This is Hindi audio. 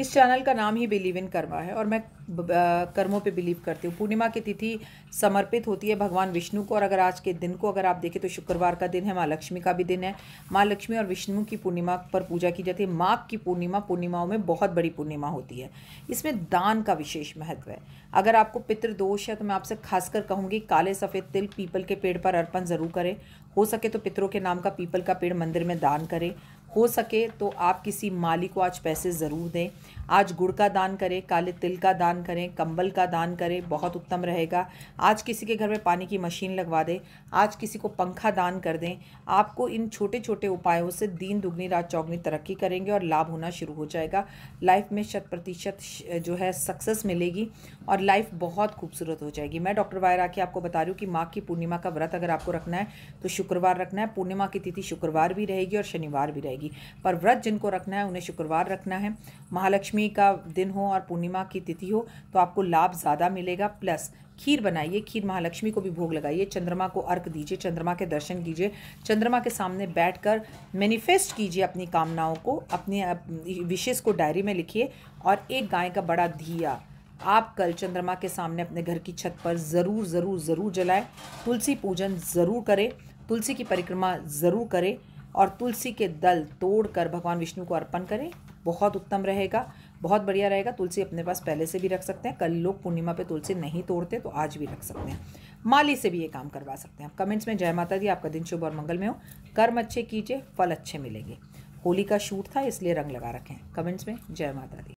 इस चैनल का नाम ही बिलीव इन कर्मा है और मैं कर्मों पे बिलीव करती हूँ पूर्णिमा की तिथि समर्पित होती है भगवान विष्णु को और अगर आज के दिन को अगर आप देखें तो शुक्रवार का दिन है माँ लक्ष्मी का भी दिन है माँ लक्ष्मी और विष्णु की पूर्णिमा पर पूजा की जाती है माघ की पूर्णिमा पूर्णिमाओं में बहुत बड़ी पूर्णिमा होती है इसमें दान का विशेष महत्व है अगर आपको पितृदोष है तो मैं आपसे खासकर कहूँगी काले सफ़ेद तिल पीपल के पेड़ पर अर्पण ज़रूर करें हो सके तो पितरों के नाम का पीपल का पेड़ मंदिर में दान करें हो सके तो आप किसी माली को आज पैसे ज़रूर दें आज गुड़ का दान करें काले तिल का दान करें कंबल का दान करें बहुत उत्तम रहेगा आज किसी के घर में पानी की मशीन लगवा दें आज किसी को पंखा दान कर दें आपको इन छोटे छोटे उपायों से दीन दुगनी रात चौगनी तरक्की करेंगे और लाभ होना शुरू हो जाएगा लाइफ में शत प्रतिशत जो है सक्सेस मिलेगी और लाइफ बहुत खूबसूरत हो जाएगी मैं डॉक्टर वायर आके आपको बता रही हूँ कि माँ की पूर्णिमा का व्रत अगर आपको रखना है तो शुक्रवार रखना है पूर्णिमा की तिथि शुक्रवार भी रहेगी और शनिवार भी रहेगी रहेगी पर व्रत जिनको रखना है उन्हें शुक्रवार रखना है महालक्ष्मी का दिन हो और पूर्णिमा की तिथि हो तो आपको लाभ ज़्यादा मिलेगा प्लस खीर बनाइए खीर महालक्ष्मी को भी भोग लगाइए चंद्रमा को अर्क दीजिए चंद्रमा के दर्शन कीजिए चंद्रमा के सामने बैठकर मैनिफेस्ट कीजिए अपनी कामनाओं को अपने विशेष को डायरी में लिखिए और एक गाय का बड़ा दिया आप कल चंद्रमा के सामने अपने घर की छत पर ज़रूर ज़रूर ज़रूर जलाएं तुलसी पूजन ज़रूर करें तुलसी की परिक्रमा ज़रूर करें और तुलसी के दल तोड़ कर भगवान विष्णु को अर्पण करें बहुत उत्तम रहेगा बहुत बढ़िया रहेगा तुलसी अपने पास पहले से भी रख सकते हैं कल लोग पूर्णिमा पे तुलसी नहीं तोड़ते तो आज भी रख सकते हैं माली से भी ये काम करवा सकते हैं कमेंट्स में जय माता दी आपका दिन शुभ और मंगल में हो कर्म अच्छे कीजिए फल अच्छे मिलेंगे होली का शूट था इसलिए रंग लगा रखें कमेंट्स में जय माता दी